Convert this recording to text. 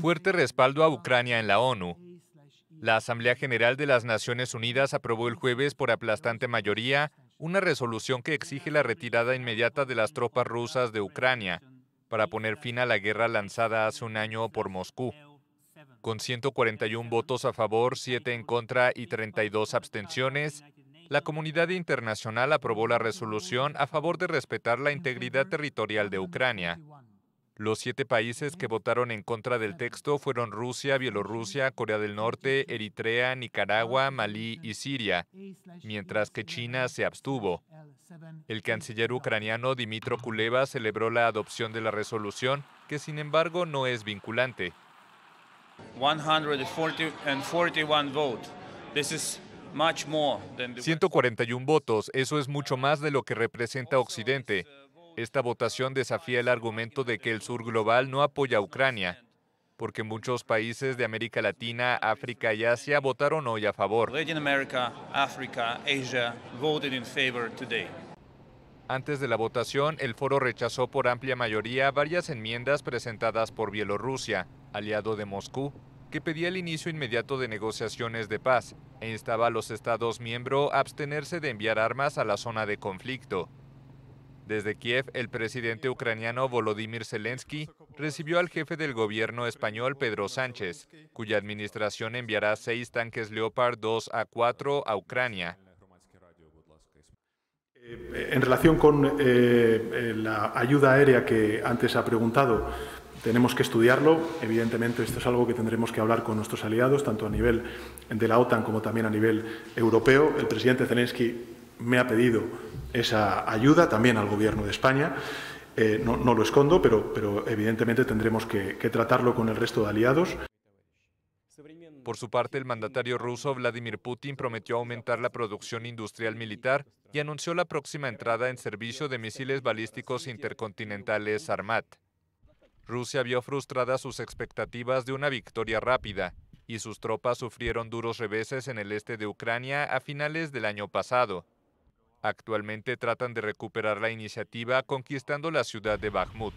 Fuerte respaldo a Ucrania en la ONU. La Asamblea General de las Naciones Unidas aprobó el jueves por aplastante mayoría una resolución que exige la retirada inmediata de las tropas rusas de Ucrania para poner fin a la guerra lanzada hace un año por Moscú. Con 141 votos a favor, 7 en contra y 32 abstenciones, la comunidad internacional aprobó la resolución a favor de respetar la integridad territorial de Ucrania los siete países que votaron en contra del texto fueron Rusia, Bielorrusia, Corea del Norte, Eritrea, Nicaragua, Malí y Siria, mientras que China se abstuvo. El canciller ucraniano Dimitro Kuleva celebró la adopción de la resolución, que sin embargo no es vinculante. 141 votos, eso es mucho más de lo que representa Occidente. Uh, esta votación desafía el argumento de que el sur global no apoya a Ucrania, porque muchos países de América Latina, África y Asia votaron hoy a favor. Antes de la votación, el foro rechazó por amplia mayoría varias enmiendas presentadas por Bielorrusia, aliado de Moscú, que pedía el inicio inmediato de negociaciones de paz e instaba a los Estados miembros a abstenerse de enviar armas a la zona de conflicto. Desde Kiev, el presidente ucraniano Volodymyr Zelensky recibió al jefe del gobierno español Pedro Sánchez, cuya administración enviará seis tanques Leopard 2 a 4 a Ucrania. Eh, en relación con eh, eh, la ayuda aérea que antes ha preguntado, tenemos que estudiarlo. Evidentemente, esto es algo que tendremos que hablar con nuestros aliados, tanto a nivel de la OTAN como también a nivel europeo. El presidente Zelensky me ha pedido esa ayuda también al Gobierno de España. Eh, no, lo escondo, pero, pero evidentemente tendremos que, que tratarlo con el resto de aliados. Por su parte, el mandatario ruso Vladimir Putin prometió aumentar la producción industrial militar y anunció la próxima entrada en servicio de misiles balísticos intercontinentales Armat. Rusia vio frustradas sus expectativas de una victoria rápida y sus tropas sufrieron duros reveses en el este de Ucrania a finales del año pasado. Actualmente tratan de recuperar la iniciativa conquistando la ciudad de Bakhmut.